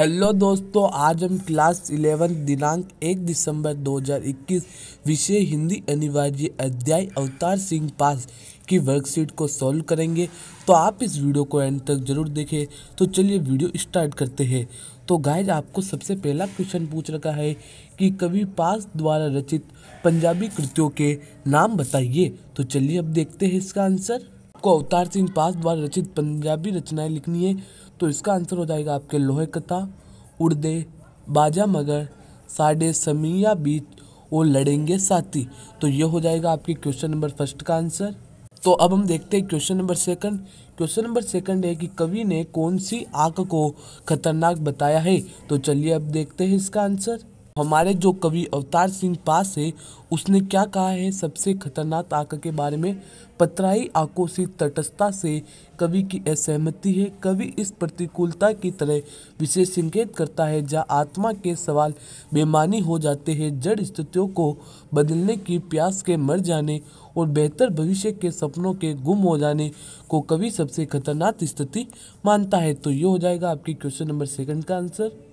hello दोस्तों आज हम क्लास इलेवन दिनांक एक दिसंबर 2021 विषय हिंदी अनिवार्य अध्याय अवतार सिंह पास की वर्कशीट को सॉल्व करेंगे तो आप इस वीडियो को एंड तक जरूर देखें तो चलिए वीडियो स्टार्ट करते हैं तो गाइज आपको सबसे पहला क्वेश्चन पूछ रखा है कि कवि पास द्वारा रचित पंजाबी कृतियों के नाम बताइए तो चलिए अब देखते हैं इसका आंसर आपको अवतार सिंह पास द्वारा रचित पंजाबी रचनाएं लिखनी है तो इसका आंसर हो जाएगा आपके लोहे कथा उड़दे बाजा मगर साडे समिया बीच वो लड़ेंगे साथी तो ये हो जाएगा आपके क्वेश्चन नंबर फर्स्ट का आंसर तो अब हम देखते हैं question number second question number second है कि कवि ने कौन सी आग को खतरनाक बताया है तो चलिए अब देखते हैं इसका आंसर हमारे जो कवि अवतार सिंह पास है उसने क्या कहा है सबसे खतरनाक आका के बारे में पतराई आंखों से तटस्थता से कवि की असहमति है कवि इस प्रतिकूलता की तरह विशेष संकेत करता है जहाँ आत्मा के सवाल बेमानी हो जाते हैं जड़ स्थितियों को बदलने की प्यास के मर जाने और बेहतर भविष्य के सपनों के गुम हो जाने को कवि सबसे खतरनाक स्थिति मानता है तो ये हो जाएगा आपकी क्वेश्चन नंबर सेकंड का आंसर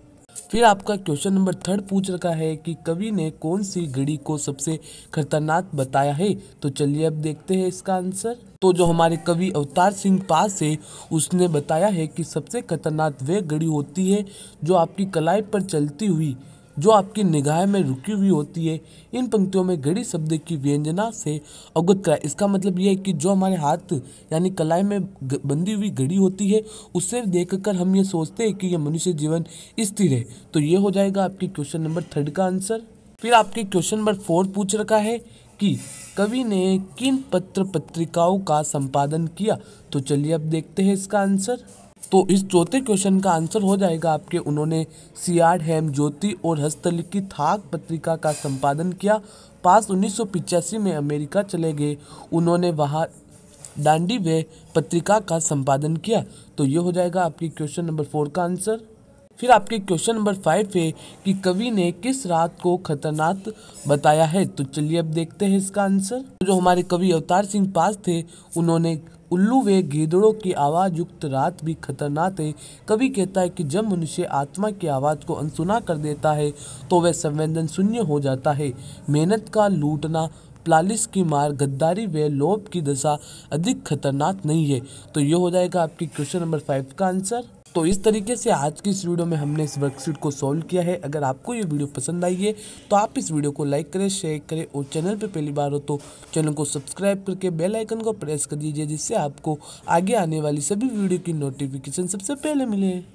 फिर आपका क्वेश्चन नंबर थर्ड पूछ रखा है कि कवि ने कौन सी घड़ी को सबसे खतरनाक बताया है तो चलिए अब देखते हैं इसका आंसर तो जो हमारे कवि अवतार सिंह पास है उसने बताया है कि सबसे खतरनाक वह घड़ी होती है जो आपकी कलाई पर चलती हुई जो आपकी निगाह में रुकी हुई होती है इन पंक्तियों में घड़ी शब्द की व्यंजना से अवगत कराए इसका मतलब यह है कि जो हमारे हाथ यानी कलाई में बंधी हुई घड़ी होती है उसे देखकर हम ये सोचते हैं कि यह मनुष्य जीवन स्थिर है तो ये हो जाएगा आपके क्वेश्चन नंबर थर्ड का आंसर फिर आपके क्वेश्चन नंबर फोर्थ पूछ रखा है कि कवि ने किन पत्र पत्रिकाओं का संपादन किया तो चलिए अब देखते हैं इसका आंसर तो इस चौथे क्वेश्चन का आंसर हो जाएगा आपके उन्होंने सियाड हेम ज्योति और हस्तलिखी थाक पत्रिका का संपादन किया पास उन्नीस में अमेरिका चले गए उन्होंने वहाँ डांडी वे पत्रिका का संपादन किया तो ये हो जाएगा आपकी क्वेश्चन नंबर फोर का आंसर फिर आपके क्वेश्चन नंबर फाइव है कि कवि ने किस रात को खतरनाक बताया है तो चलिए अब देखते हैं इसका आंसर जो हमारे कवि अवतार सिंह पास थे उन्होंने उल्लू व गीदड़ों की आवाज़ युक्त रात भी खतरनाक है कवि कहता है कि जब मनुष्य आत्मा की आवाज़ को अनसुना कर देता है तो वह संवेदन शून्य हो जाता है मेहनत का लूटना प्लालिस की मार गद्दारी व लोभ की दशा अधिक खतरनाक नहीं है तो यह हो जाएगा आपकी क्वेश्चन नंबर फाइव का आंसर तो इस तरीके से आज की इस वीडियो में हमने इस वर्कशीट को सॉल्व किया है अगर आपको ये वीडियो पसंद आई है तो आप इस वीडियो को लाइक करें शेयर करें और चैनल पर पहली बार हो तो चैनल को सब्सक्राइब करके बेल आइकन को प्रेस कर दीजिए जिससे आपको आगे आने वाली सभी वीडियो की नोटिफिकेशन सबसे पहले मिले